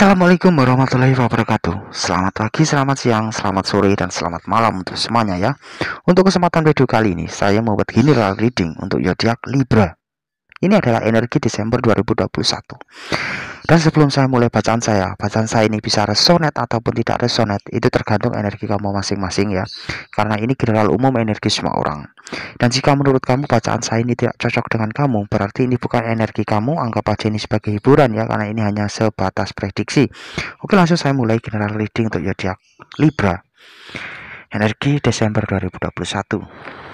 Assalamualaikum warahmatullahi wabarakatuh Selamat pagi, selamat siang, selamat sore, dan selamat malam untuk semuanya ya Untuk kesempatan video kali ini, saya membuat general reading untuk Yodiak Libra ini adalah energi Desember 2021. Dan sebelum saya mulai bacaan saya, bacaan saya ini bisa resonate ataupun tidak resonate, itu tergantung energi kamu masing-masing ya. Karena ini general umum energi semua orang. Dan jika menurut kamu bacaan saya ini tidak cocok dengan kamu, berarti ini bukan energi kamu, anggap aja ini sebagai hiburan ya, karena ini hanya sebatas prediksi. Oke, langsung saya mulai general reading untuk Yodiak Libra. Energi Desember 2021.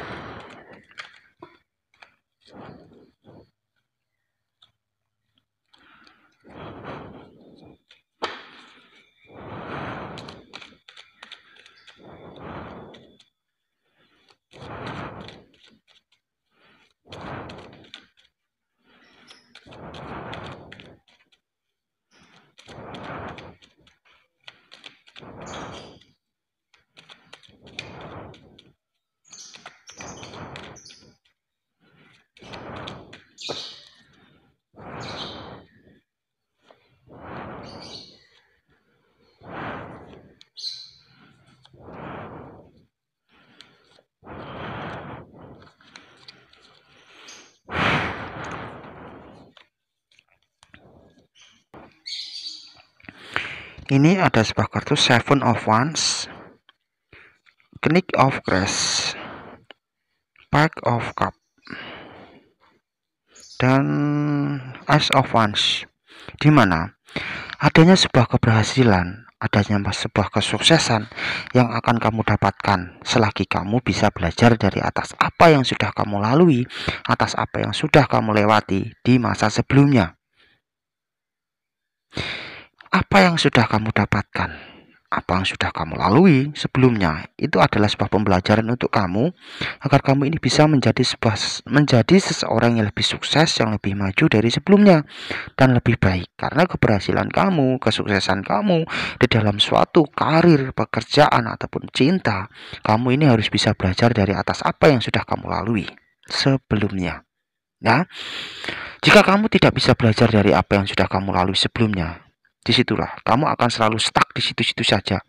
ini ada sebuah kartu Seven of Wands Knick of Grace Pack of Cup dan Ace of Wands di mana adanya sebuah keberhasilan adanya sebuah kesuksesan yang akan kamu dapatkan selagi kamu bisa belajar dari atas apa yang sudah kamu lalui atas apa yang sudah kamu lewati di masa sebelumnya apa yang sudah kamu dapatkan, apa yang sudah kamu lalui sebelumnya, itu adalah sebuah pembelajaran untuk kamu agar kamu ini bisa menjadi sebuah, menjadi seseorang yang lebih sukses, yang lebih maju dari sebelumnya dan lebih baik. Karena keberhasilan kamu, kesuksesan kamu di dalam suatu karir, pekerjaan ataupun cinta, kamu ini harus bisa belajar dari atas apa yang sudah kamu lalui sebelumnya. Nah, jika kamu tidak bisa belajar dari apa yang sudah kamu lalui sebelumnya, disitulah kamu akan selalu stuck di situ-situ saja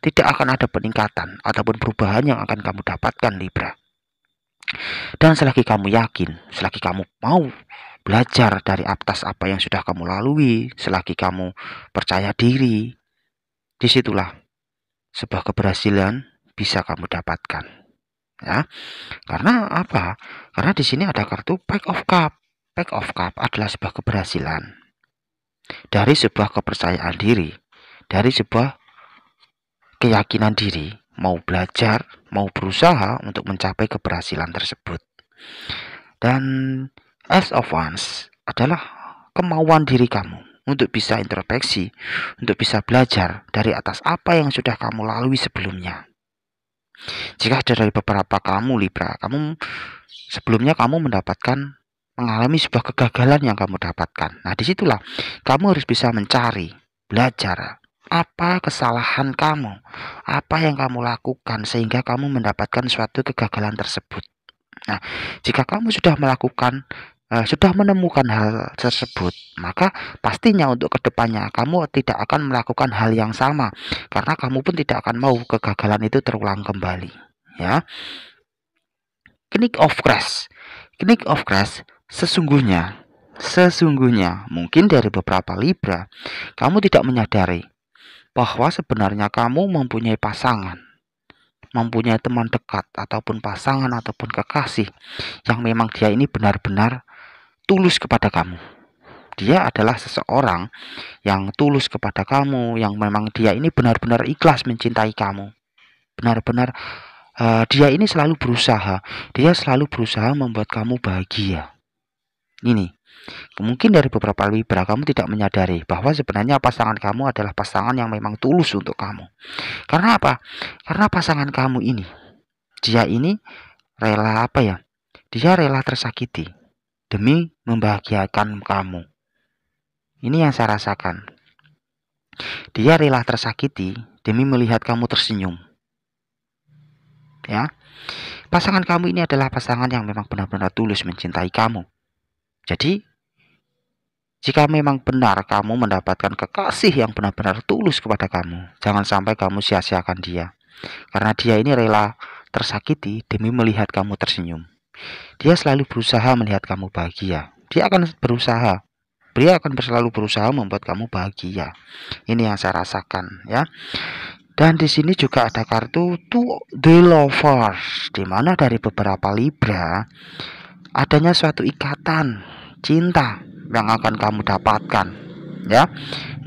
tidak akan ada peningkatan ataupun perubahan yang akan kamu dapatkan Libra dan selagi kamu yakin selagi kamu mau belajar dari atas apa yang sudah kamu lalui selagi kamu percaya diri disitulah sebuah keberhasilan bisa kamu dapatkan ya karena apa karena di sini ada kartu pack of cup pack of cup adalah sebuah keberhasilan dari sebuah kepercayaan diri, dari sebuah keyakinan diri, mau belajar, mau berusaha untuk mencapai keberhasilan tersebut. Dan as of once adalah kemauan diri kamu untuk bisa introspeksi, untuk bisa belajar dari atas apa yang sudah kamu lalui sebelumnya. Jika dari beberapa kamu Libra, kamu sebelumnya kamu mendapatkan mengalami sebuah kegagalan yang kamu dapatkan. Nah, disitulah kamu harus bisa mencari, belajar apa kesalahan kamu, apa yang kamu lakukan sehingga kamu mendapatkan suatu kegagalan tersebut. Nah, jika kamu sudah melakukan eh, sudah menemukan hal tersebut, maka pastinya untuk kedepannya kamu tidak akan melakukan hal yang sama karena kamu pun tidak akan mau kegagalan itu terulang kembali. Ya, knick of crash, knick of crash Sesungguhnya, sesungguhnya mungkin dari beberapa Libra, kamu tidak menyadari bahwa sebenarnya kamu mempunyai pasangan, mempunyai teman dekat, ataupun pasangan, ataupun kekasih yang memang dia ini benar-benar tulus kepada kamu. Dia adalah seseorang yang tulus kepada kamu, yang memang dia ini benar-benar ikhlas mencintai kamu, benar-benar uh, dia ini selalu berusaha, dia selalu berusaha membuat kamu bahagia ini, mungkin dari beberapa libra kamu tidak menyadari bahwa sebenarnya pasangan kamu adalah pasangan yang memang tulus untuk kamu. Karena apa? Karena pasangan kamu ini, dia ini rela apa ya? Dia rela tersakiti demi membahagiakan kamu. Ini yang saya rasakan. Dia rela tersakiti demi melihat kamu tersenyum. Ya. Pasangan kamu ini adalah pasangan yang memang benar-benar tulus mencintai kamu. Jadi, jika memang benar kamu mendapatkan kekasih yang benar-benar tulus kepada kamu, jangan sampai kamu sia-siakan dia. Karena dia ini rela tersakiti demi melihat kamu tersenyum. Dia selalu berusaha melihat kamu bahagia. Dia akan berusaha. Dia akan selalu berusaha membuat kamu bahagia. Ini yang saya rasakan ya. Dan di sini juga ada kartu To The Lovers di mana dari beberapa Libra adanya suatu ikatan cinta yang akan kamu dapatkan ya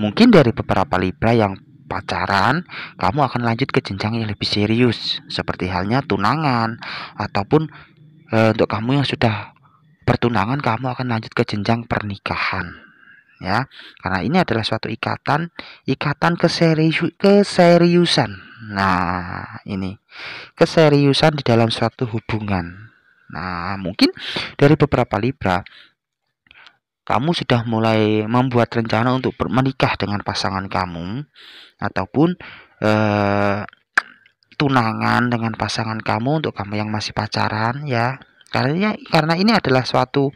mungkin dari beberapa Libra yang pacaran kamu akan lanjut ke jenjang yang lebih serius seperti halnya tunangan ataupun e, untuk kamu yang sudah pertunangan kamu akan lanjut ke jenjang pernikahan ya karena ini adalah suatu ikatan ikatan keserius keseriusan nah ini keseriusan di dalam suatu hubungan nah mungkin dari beberapa libra kamu sudah mulai membuat rencana untuk menikah dengan pasangan kamu ataupun eh, tunangan dengan pasangan kamu untuk kamu yang masih pacaran ya karena karena ini adalah suatu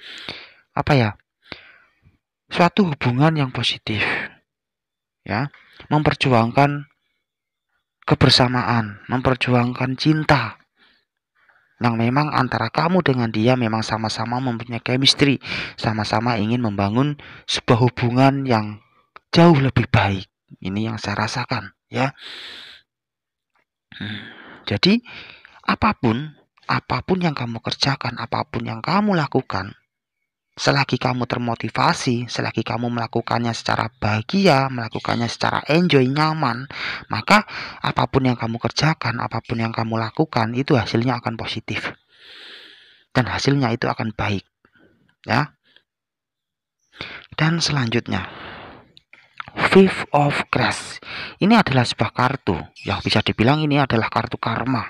apa ya suatu hubungan yang positif ya memperjuangkan kebersamaan memperjuangkan cinta yang nah, memang antara kamu dengan dia memang sama-sama mempunyai chemistry, sama-sama ingin membangun sebuah hubungan yang jauh lebih baik. Ini yang saya rasakan, ya. Hmm. Jadi apapun, apapun yang kamu kerjakan, apapun yang kamu lakukan, selagi kamu termotivasi, selagi kamu melakukannya secara bahagia, melakukannya secara enjoy, nyaman, maka apapun yang kamu kerjakan, apapun yang kamu lakukan, itu hasilnya akan positif. Dan hasilnya itu akan baik. Ya. Dan selanjutnya, Fifth of Grace. Ini adalah sebuah kartu yang bisa dibilang ini adalah kartu karma.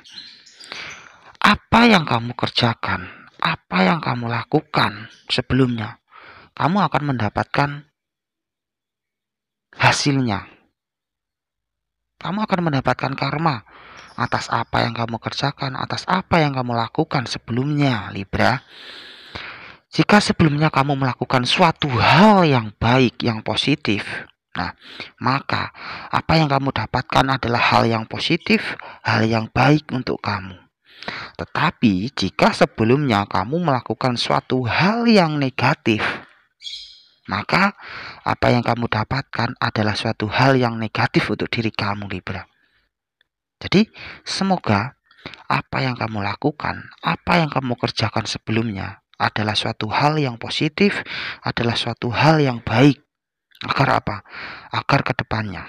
Apa yang kamu kerjakan, apa yang kamu lakukan sebelumnya, kamu akan mendapatkan hasilnya. Kamu akan mendapatkan karma atas apa yang kamu kerjakan, atas apa yang kamu lakukan sebelumnya, Libra. Jika sebelumnya kamu melakukan suatu hal yang baik, yang positif, nah, maka apa yang kamu dapatkan adalah hal yang positif, hal yang baik untuk kamu. Tetapi jika sebelumnya kamu melakukan suatu hal yang negatif, maka apa yang kamu dapatkan adalah suatu hal yang negatif untuk diri kamu Libra. Jadi semoga apa yang kamu lakukan, apa yang kamu kerjakan sebelumnya adalah suatu hal yang positif, adalah suatu hal yang baik. Agar apa? Agar kedepannya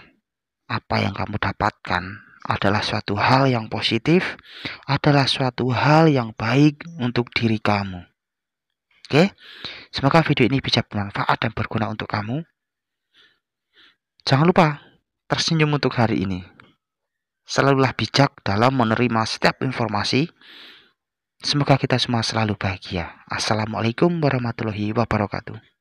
apa yang kamu dapatkan adalah suatu hal yang positif, adalah suatu hal yang baik untuk diri kamu. Oke, semoga video ini bisa bermanfaat dan berguna untuk kamu. Jangan lupa tersenyum untuk hari ini. Selalulah bijak dalam menerima setiap informasi. Semoga kita semua selalu bahagia. Assalamualaikum warahmatullahi wabarakatuh.